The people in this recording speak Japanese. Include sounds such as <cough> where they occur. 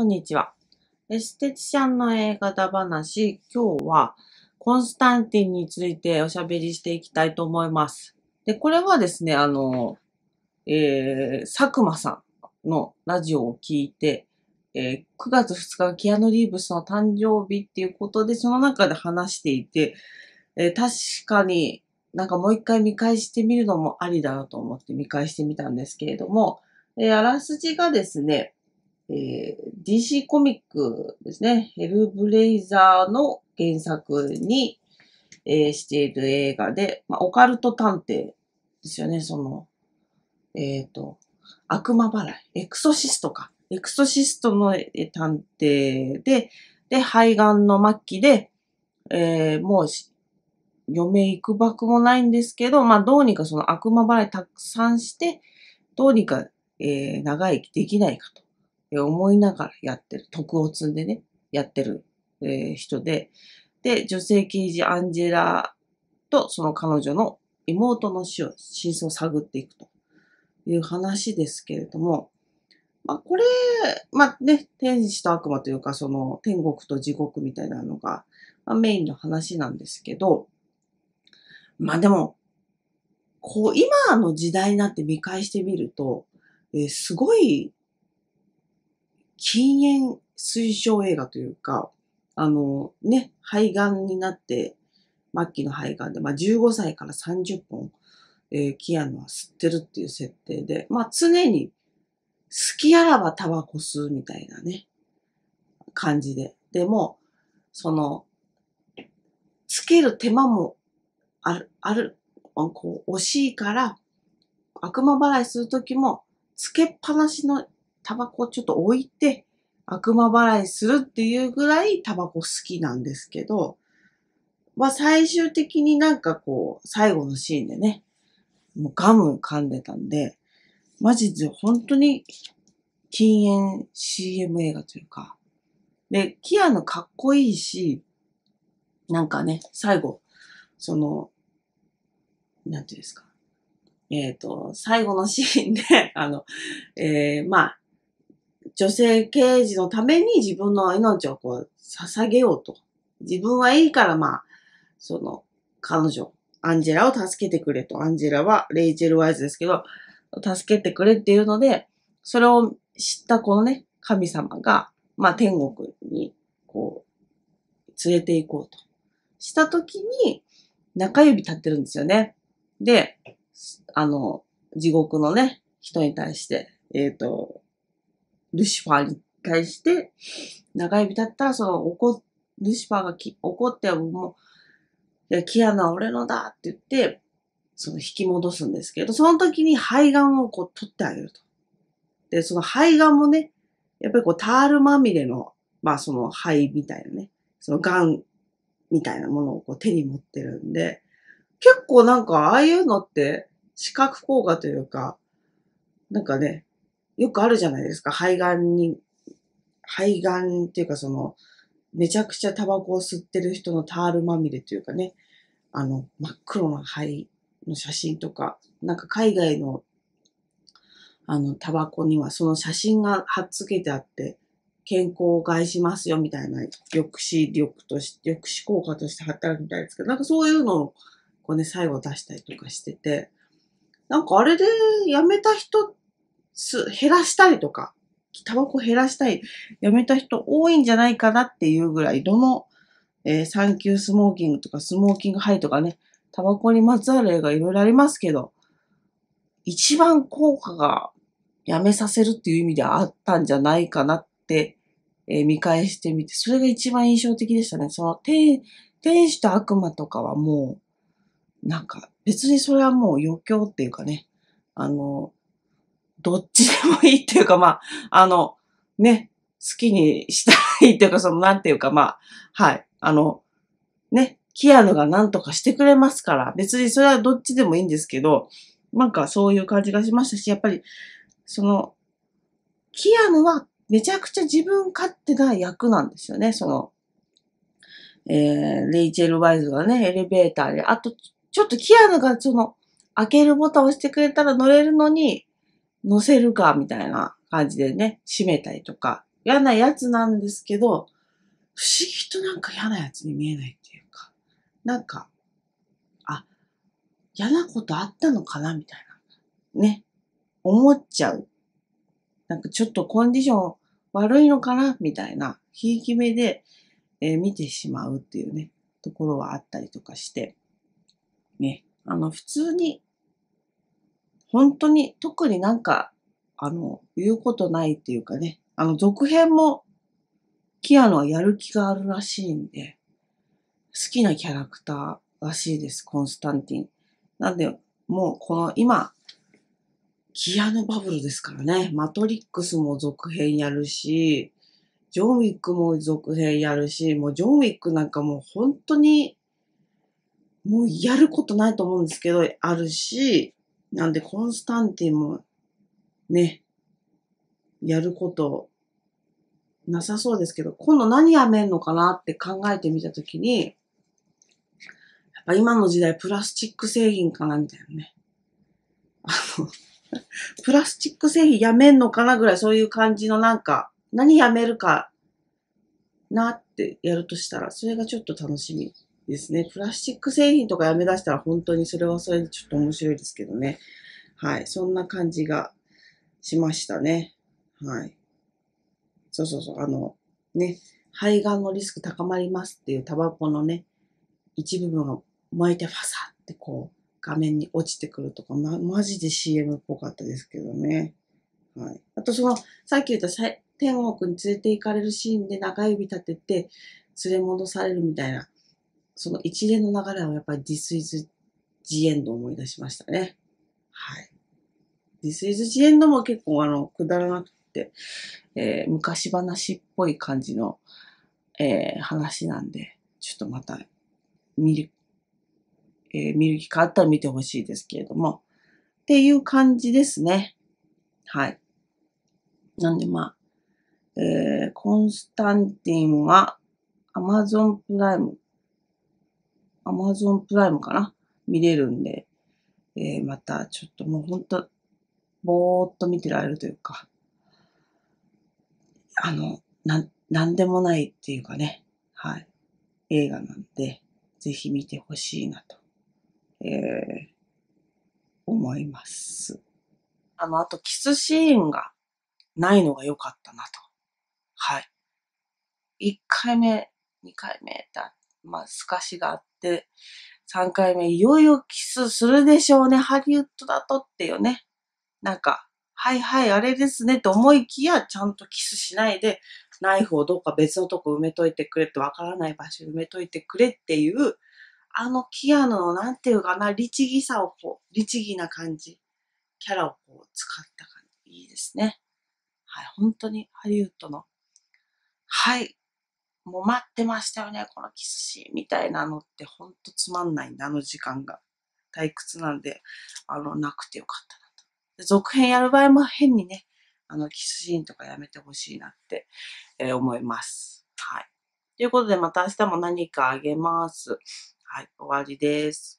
こんにちは。エステティシャンの映画だ話、今日はコンスタンティンについておしゃべりしていきたいと思います。で、これはですね、あの、えー、佐久間さんのラジオを聞いて、えー、9月2日がキアノ・リーブスの誕生日っていうことで、その中で話していて、えー、確かになんかもう一回見返してみるのもありだなと思って見返してみたんですけれども、えー、あらすじがですね、えー、DC コミックですね、ヘルブレイザーの原作に、えー、している映画で、まあ、オカルト探偵ですよね、その、えっ、ー、と、悪魔払い、エクソシストか。エクソシストの探偵で、で、肺がんの末期で、えー、もう、嫁行くばくもないんですけど、まあ、どうにかその悪魔払いたくさんして、どうにか、えー、長生きできないかと。思いながらやってる、徳を積んでね、やってる、えー、人で、で、女性刑事アンジェラとその彼女の妹の死を、真相を探っていくという話ですけれども、まあこれ、まあね、天使と悪魔というかその天国と地獄みたいなのが、まあ、メインの話なんですけど、まあでも、こう今の時代になって見返してみると、えー、すごい禁煙推奨映画というか、あの、ね、肺がんになって、末期の肺がんで、まあ、15歳から30本、えー、キアヌは吸ってるっていう設定で、まあ、常に、好きあらばタバコ吸うみたいなね、感じで。でも、その、つける手間もある、ある、こう、惜しいから、悪魔払いするときも、つけっぱなしのタバコちょっと置いて悪魔払いするっていうぐらいタバコ好きなんですけど、まあ最終的になんかこう、最後のシーンでね、もうガム噛んでたんで、マジで本当に禁煙 CM 映画というか、で、キアのかっこいいし、なんかね、最後、その、なんていうんですか。えっ、ー、と、最後のシーンであの、えー、まあ、女性刑事のために自分の命をこう、捧げようと。自分はいいから、まあ、その、彼女、アンジェラを助けてくれと。アンジェラはレイチェル・ワイズですけど、助けてくれっていうので、それを知ったこのね、神様が、まあ天国に、こう、連れて行こうと。したときに、中指立ってるんですよね。で、あの、地獄のね、人に対して、えっ、ー、と、ルシファーに対して、長指だったら、その怒、ルシファーが怒って、もう、いや、キアナは俺のだって言って、その引き戻すんですけど、その時に肺がんをこう取ってあげると。で、その肺がんもね、やっぱりこうタールまみれの、まあその肺みたいなね、そのがんみたいなものをこう手に持ってるんで、結構なんかああいうのって視覚効果というか、なんかね、よくあるじゃないですか。肺がんに、肺がんっていうかその、めちゃくちゃタバコを吸ってる人のタールまみれというかね、あの、真っ黒な肺の写真とか、なんか海外の、あの、タバコにはその写真が貼っつけてあって、健康を害しますよみたいな抑止力として、抑止効果として働くみたいですけど、なんかそういうのをこうね、最後出したりとかしてて、なんかあれでやめた人っす、減らしたりとか、タバコ減らしたい、やめた人多いんじゃないかなっていうぐらい、どの、えー、サンキュースモーキングとか、スモーキングハイとかね、タバコにまつわる映画いろいろありますけど、一番効果がやめさせるっていう意味ではあったんじゃないかなって、えー、見返してみて、それが一番印象的でしたね。その、天、天使と悪魔とかはもう、なんか、別にそれはもう余興っていうかね、あの、どっちでもいいっていうか、まあ、あの、ね、好きにしたいっていうか、その、なんていうか、まあ、はい、あの、ね、キアヌが何とかしてくれますから、別にそれはどっちでもいいんですけど、なんかそういう感じがしましたし、やっぱり、その、キアヌはめちゃくちゃ自分勝手な役なんですよね、その、えー、レイチェル・ワイズがね、エレベーターで、あと、ちょっとキアヌがその、開けるボタンを押してくれたら乗れるのに、乗せるか、みたいな感じでね、締めたりとか、嫌なやつなんですけど、不思議となんか嫌なやつに見えないっていうか、なんか、あ、嫌なことあったのかな、みたいな。ね、思っちゃう。なんかちょっとコンディション悪いのかな、みたいな、ひいき目で、えー、見てしまうっていうね、ところはあったりとかして、ね、あの、普通に本当に特になんか、あの、言うことないっていうかね、あの、続編も、キアノはやる気があるらしいんで、好きなキャラクターらしいです、コンスタンティン。なんで、もうこの今、キアヌバブルですからね、マトリックスも続編やるし、ジョンウィックも続編やるし、もうジョンウィックなんかもう本当に、もうやることないと思うんですけど、あるし、なんで、コンスタンティンも、ね、やることなさそうですけど、今度何やめんのかなって考えてみたときに、やっぱ今の時代プラスチック製品かなみたいなね。あの <laughs> プラスチック製品やめんのかなぐらいそういう感じのなんか、何やめるかなってやるとしたら、それがちょっと楽しみ。ですね。プラスチック製品とかやめだしたら本当にそれはそれでちょっと面白いですけどね。はい。そんな感じがしましたね。はい。そうそうそう。あの、ね、肺がんのリスク高まりますっていうタバコのね、一部分が巻いてファサってこう画面に落ちてくるとか、ま、マジで CM っぽかったですけどね。はい。あとその、さっき言った天国に連れて行かれるシーンで中指立てて連れ戻されるみたいなその一連の流れはやっぱり This is the end を思い出しましたね。はい。This is the end も結構あの、くだらなくて、えー、昔話っぽい感じの、えー、話なんで、ちょっとまた見る、えー、見る機会あったら見てほしいですけれども、っていう感じですね。はい。なんでまあ、えー、コンスタンティンは Amazon プライムアマゾンプライムかな見れるんで、えー、またちょっともうほんと、ぼーっと見てられるというか、あの、なん、なんでもないっていうかね、はい。映画なんで、ぜひ見てほしいなと、えー、思います。あの、あとキスシーンがないのが良かったなと。はい。1回目、2回目だ、まあ、透かしがあっで、3回目、いよいよキスするでしょうね。ハリウッドだとってよね。なんか、はいはいあれですねと思いきや、ちゃんとキスしないで、ナイフをどっか別のとこ埋めといてくれって、わからない場所埋めといてくれっていう、あのキアヌのなんていうかな、律儀さをこう、律儀な感じ、キャラをこう使った感じ、いいですね。はい、本当にハリウッドの、はい、もう待ってましたよね、このキスシーンみたいなのってほんとつまんないんだ、あの時間が。退屈なんで、あの、なくてよかったなと。で続編やる場合も変にね、あの、キスシーンとかやめてほしいなって、えー、思います。はい。ということで、また明日も何かあげます。はい、終わりです。